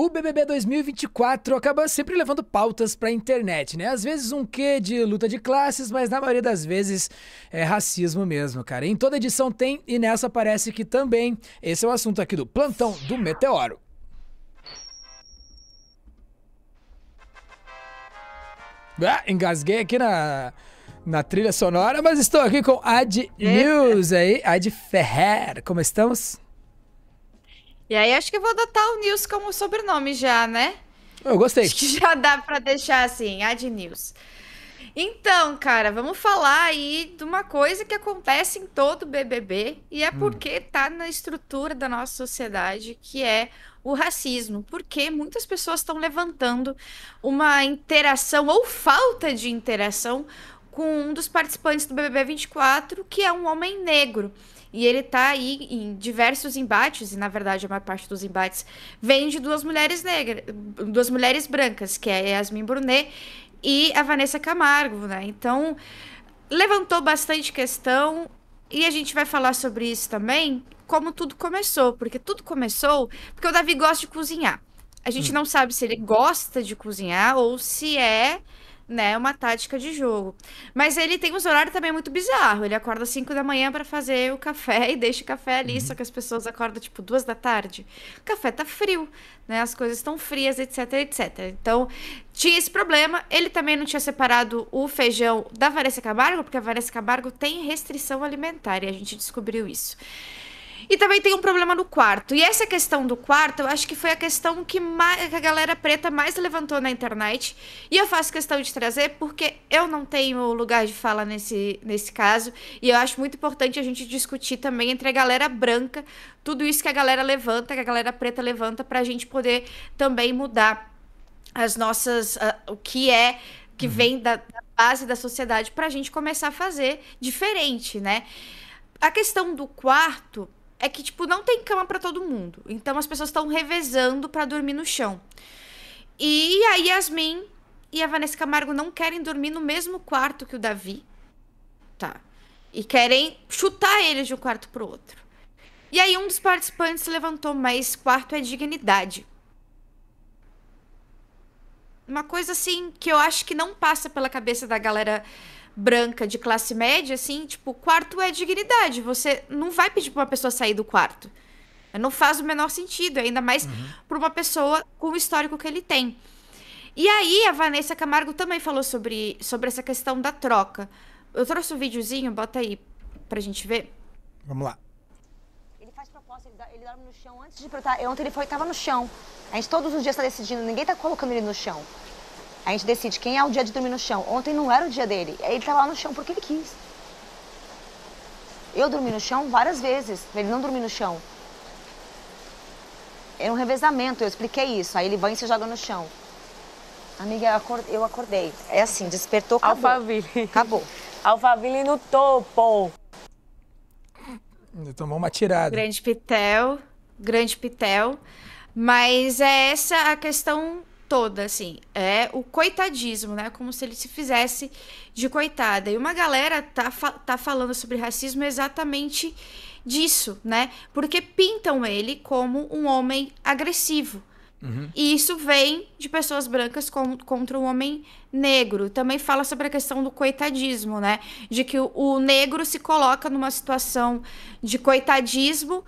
O BBB 2024 acaba sempre levando pautas para a internet, né? Às vezes um quê de luta de classes, mas na maioria das vezes é racismo mesmo, cara. Em toda edição tem e nessa parece que também. Esse é o assunto aqui do plantão do Meteoro. Ah, engasguei aqui na, na trilha sonora, mas estou aqui com Ad é. News aí, Ad Ferrer. Como estamos? E aí acho que vou adotar o News como sobrenome já, né? Eu gostei. Acho que já dá para deixar assim, Ad News. Então, cara, vamos falar aí de uma coisa que acontece em todo BBB e é hum. porque tá na estrutura da nossa sociedade, que é o racismo. Porque muitas pessoas estão levantando uma interação ou falta de interação com um dos participantes do BBB 24, que é um homem negro. E ele tá aí em diversos embates, e na verdade a maior parte dos embates vem de duas mulheres negras, duas mulheres brancas, que é a Yasmin Brunet e a Vanessa Camargo, né? Então, levantou bastante questão e a gente vai falar sobre isso também, como tudo começou, porque tudo começou porque o Davi gosta de cozinhar. A gente hum. não sabe se ele gosta de cozinhar ou se é né? Uma tática de jogo. Mas ele tem um horário também muito bizarro. Ele acorda às 5 da manhã para fazer o café e deixa o café ali, uhum. só que as pessoas acordam tipo duas da tarde. O café tá frio, né? As coisas estão frias, etc, etc. Então, tinha esse problema. Ele também não tinha separado o feijão da Vanessa Camargo, porque a Vanessa Camargo tem restrição alimentar e a gente descobriu isso. E também tem um problema no quarto. E essa questão do quarto, eu acho que foi a questão que, mais, que a galera preta mais levantou na internet. E eu faço questão de trazer porque eu não tenho lugar de fala nesse, nesse caso. E eu acho muito importante a gente discutir também entre a galera branca tudo isso que a galera levanta, que a galera preta levanta, para a gente poder também mudar as nossas. Uh, o que é que uhum. vem da, da base da sociedade para a gente começar a fazer diferente, né? A questão do quarto é que, tipo, não tem cama para todo mundo. Então as pessoas estão revezando para dormir no chão. E a Yasmin e a Vanessa Camargo não querem dormir no mesmo quarto que o Davi. Tá. E querem chutar eles de um quarto pro outro. E aí um dos participantes levantou, mas quarto é dignidade. Uma coisa assim que eu acho que não passa pela cabeça da galera branca de classe média, assim, tipo, quarto é dignidade. Você não vai pedir pra uma pessoa sair do quarto. Não faz o menor sentido, ainda mais uhum. pra uma pessoa com o histórico que ele tem. E aí, a Vanessa Camargo também falou sobre, sobre essa questão da troca. Eu trouxe um videozinho, bota aí pra gente ver. Vamos lá. Ele faz proposta, ele, dá, ele dorme no chão antes de. Ontem ele foi, tava no chão. A gente todos os dias tá decidindo, ninguém tá colocando ele no chão. A gente decide quem é o dia de dormir no chão. Ontem não era o dia dele. Ele estava tá lá no chão porque ele quis. Eu dormi no chão várias vezes. Ele não dormiu no chão. Era é um revezamento, eu expliquei isso. Aí ele vai e se joga no chão. Amiga, eu acordei. É assim, despertou, acabou. Alphaville. Acabou. Alphaville no topo. Ele tomou uma tirada. Grande Pitel, grande Pitel. Mas é essa a questão toda, assim. É o coitadismo, né? Como se ele se fizesse de coitada. E uma galera tá, tá falando sobre racismo exatamente disso, né? Porque pintam ele como um homem agressivo. Uhum. E isso vem de pessoas brancas com, contra o um homem negro. Também fala sobre a questão do coitadismo, né? De que o, o negro se coloca numa situação de coitadismo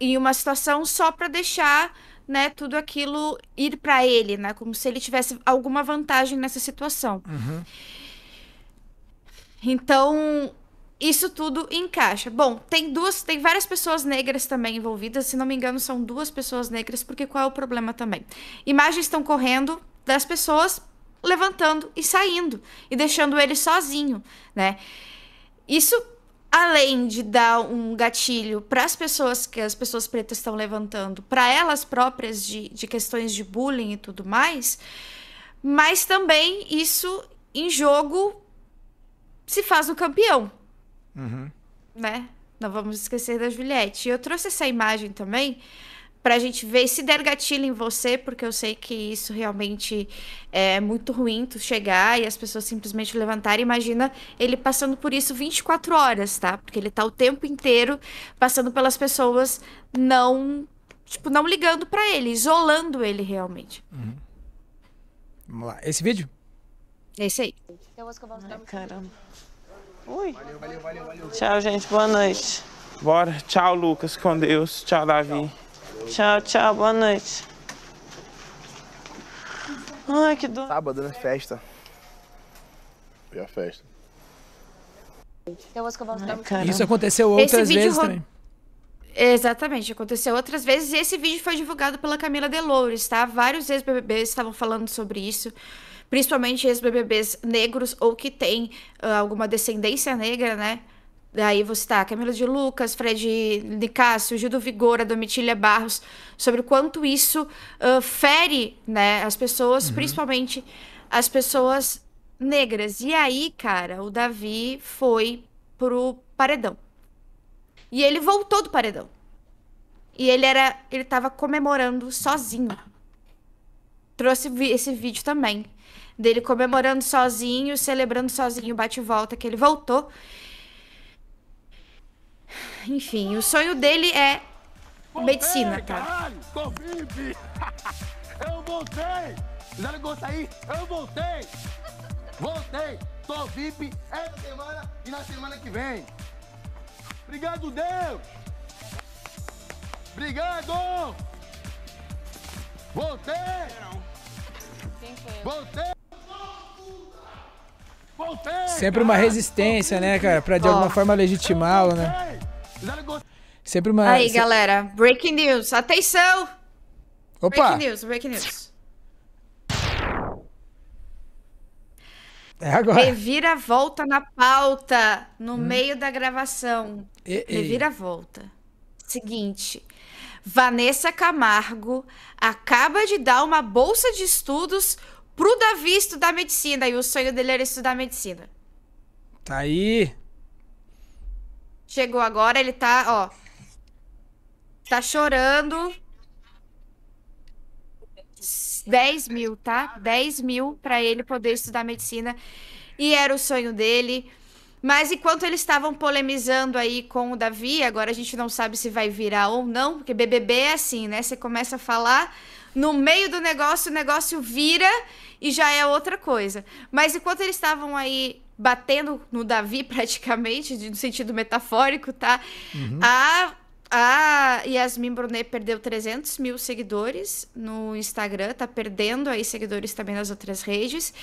e uma situação só para deixar né, tudo aquilo ir para ele, né, como se ele tivesse alguma vantagem nessa situação. Uhum. Então, isso tudo encaixa. Bom, tem duas, tem várias pessoas negras também envolvidas, se não me engano, são duas pessoas negras, porque qual é o problema também? Imagens estão correndo das pessoas levantando e saindo e deixando ele sozinho, né? Isso além de dar um gatilho para as pessoas que as pessoas pretas estão levantando, para elas próprias de, de questões de bullying e tudo mais, mas também isso em jogo se faz no campeão. Uhum. Né? Não vamos esquecer da Juliette. Eu trouxe essa imagem também pra gente ver se der gatilho em você, porque eu sei que isso realmente é, é muito ruim tu chegar e as pessoas simplesmente levantarem. Imagina ele passando por isso 24 horas, tá? Porque ele tá o tempo inteiro passando pelas pessoas não, tipo, não ligando para ele, isolando ele realmente. Uhum. Vamos lá. Esse vídeo? Esse aí. Ai, caramba. Ui. Valeu, valeu, valeu, Tchau, gente. Boa noite. Bora. Tchau, Lucas. Com Deus. Tchau, Davi. Tchau. Tchau, tchau, boa noite. Ai, que dor. Sábado, né? Festa. E a festa. Eu vou escovar os Ai, Isso aconteceu outras vezes também. Exatamente, aconteceu outras vezes. e Esse vídeo foi divulgado pela Camila Delores, tá? Vários ex-BBBs estavam falando sobre isso principalmente ex-BBBs negros ou que têm uh, alguma descendência negra, né? Daí você tá Camila de Lucas, Fred de Cássio, Gil Vigor, Domitília Barros, sobre o quanto isso uh, fere né, as pessoas, uhum. principalmente as pessoas negras. E aí, cara, o Davi foi pro paredão. E ele voltou do paredão. E ele era. Ele tava comemorando sozinho. Trouxe esse vídeo também. Dele comemorando sozinho, celebrando sozinho o bate-volta que ele voltou. Enfim, o sonho dele é medicina, tá? cara. Covid! Eu voltei! Fizeram negócio sair? eu voltei! Voltei! Tô VIP essa semana e na semana que vem! Obrigado, Deus! Obrigado! Voltei! Voltei! Voltei! Sempre uma resistência, né, cara? Pra de alguma forma legitimá-lo, né? Sempre uma. Aí, se... galera, breaking news. Atenção! Opa! Breaking news, breaking news. É agora. Revira volta na pauta, no hum. meio da gravação. E, e. Revira volta. Seguinte. Vanessa Camargo acaba de dar uma bolsa de estudos pro Davi estudar medicina e o sonho dele era estudar medicina. Tá aí. Chegou agora, ele tá, ó. Tá chorando. 10 mil, tá? 10 mil para ele poder estudar medicina. E era o sonho dele. Mas enquanto eles estavam polemizando aí com o Davi, agora a gente não sabe se vai virar ou não, porque BBB é assim, né? Você começa a falar, no meio do negócio, o negócio vira e já é outra coisa. Mas enquanto eles estavam aí batendo no Davi praticamente, no sentido metafórico, tá? Uhum. A, a Yasmin Brunet perdeu 300 mil seguidores no Instagram, tá perdendo aí seguidores também nas outras redes.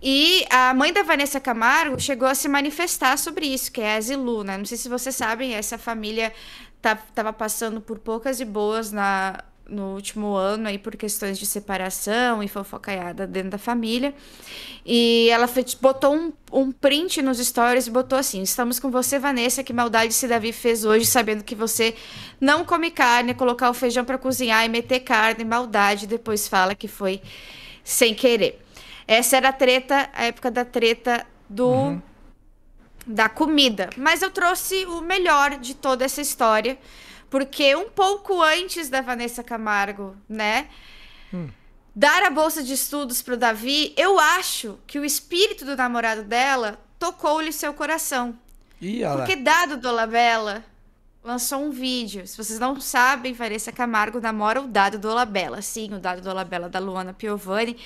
E a mãe da Vanessa Camargo chegou a se manifestar sobre isso, que é a Zilu, né? Não sei se vocês sabem, essa família tá, tava passando por poucas e boas na, no último ano aí por questões de separação e fofocaiada dentro da família. E ela botou um, um print nos stories e botou assim: Estamos com você, Vanessa. Que maldade se Davi fez hoje, sabendo que você não come carne, colocar o feijão para cozinhar e meter carne, maldade. Depois fala que foi sem querer. Essa era a treta, a época da treta do. Uhum. Da comida. Mas eu trouxe o melhor de toda essa história porque um pouco antes da Vanessa Camargo, né? Hum. Dar a bolsa de estudos pro Davi, eu acho que o espírito do namorado dela tocou-lhe seu coração. Ih, porque dado Dolabella lançou um vídeo. Se vocês não sabem, Vanessa Camargo namora o Dado Dolabella. Sim, o Dado Dolabella da Luana Piovani,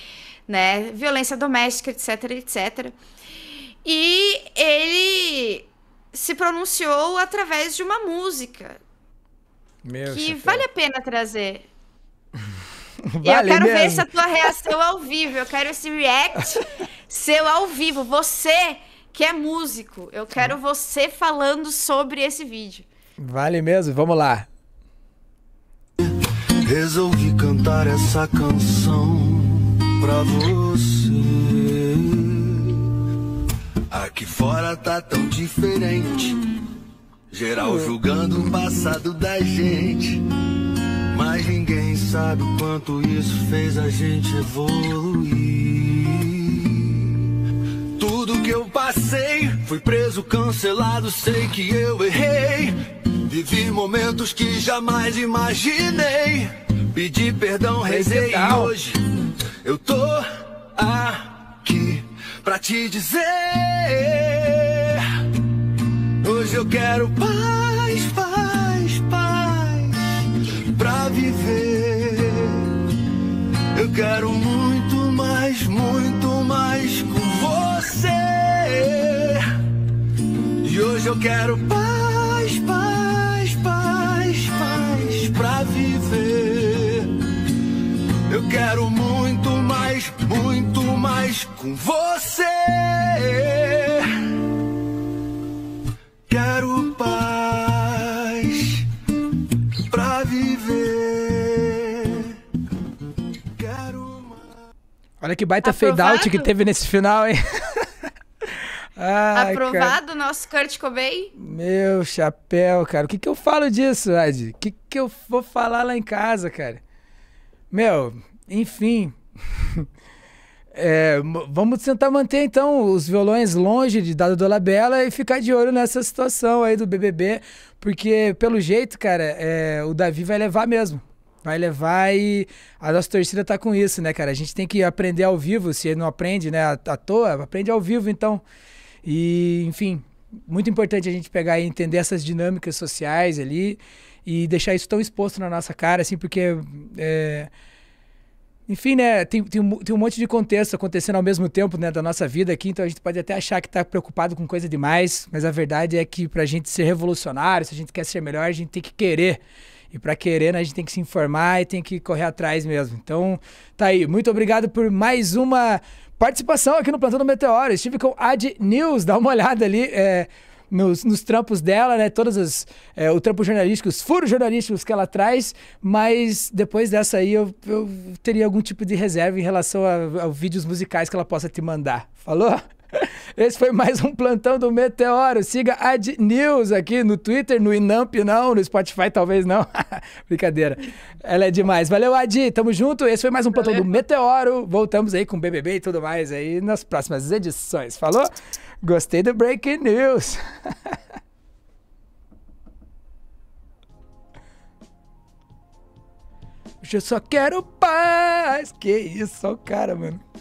né? Violência doméstica, etc, etc. E ele se pronunciou através de uma música meu que chapéu. vale a pena trazer. Vale eu quero mesmo. ver essa tua reação é ao vivo. Eu quero esse react seu ao vivo. Você que é músico. Eu quero você falando sobre esse vídeo. Vale mesmo. Vamos lá. Resolvi cantar essa canção pra você. Aqui fora tá tão diferente. Geral julgando o passado da gente. Mas ninguém sabe o quanto isso fez a gente evoluir. Tudo que eu passei, fui preso, cancelado, sei que eu errei. Vivi momentos que jamais imaginei. Pedi perdão, rezei e hoje eu tô aqui pra te dizer. Hoje eu quero paz, paz, paz pra viver. Eu quero muito mais, muito mais com você. E hoje eu quero paz, paz, paz, paz pra viver. Eu quero muito mais, muito mais com você. Olha que baita Aprovado. fade out que teve nesse final, hein? Ai, Aprovado o nosso Kurt Cobain? Meu chapéu, cara. O que, que eu falo disso, Ad? O que, que eu vou falar lá em casa, cara? Meu, enfim. É, vamos tentar manter então os violões longe de Dado Dolabella e ficar de olho nessa situação aí do BBB, porque pelo jeito, cara, é, o Davi vai levar mesmo vai levar e a nossa torcida tá com isso, né, cara? A gente tem que aprender ao vivo, se não aprende, né, à toa, aprende ao vivo, então. E, enfim, muito importante a gente pegar e entender essas dinâmicas sociais ali e deixar isso tão exposto na nossa cara, assim, porque. É, enfim, né, tem, tem, um, tem um monte de contexto acontecendo ao mesmo tempo, né, da nossa vida aqui, então a gente pode até achar que está preocupado com coisa demais, mas a verdade é que para a gente ser revolucionário, se a gente quer ser melhor, a gente tem que querer e para querer, né, a gente tem que se informar e tem que correr atrás mesmo. Então, tá aí. Muito obrigado por mais uma participação aqui no Plantão do Meteoro. Estive com Ad News, dá uma olhada ali. É, nos, nos, trampos dela, né? Todas as. É, o trampo jornalístico, os furos jornalísticos que ela traz, mas depois dessa aí eu, eu teria algum tipo de reserva em relação a, a vídeos musicais que ela possa te mandar. Falou? Esse foi mais um plantão do Meteoro. Siga a Ad News aqui no Twitter, no Inamp não, no Spotify talvez não. Brincadeira. Ela é demais. Valeu, Adi. Tamo junto. Esse foi mais um plantão do Meteoro. Voltamos aí com BBB e tudo mais aí nas próximas edições. Falou? Gostei do Breaking News. Eu só quero paz. Que isso, cara, mano.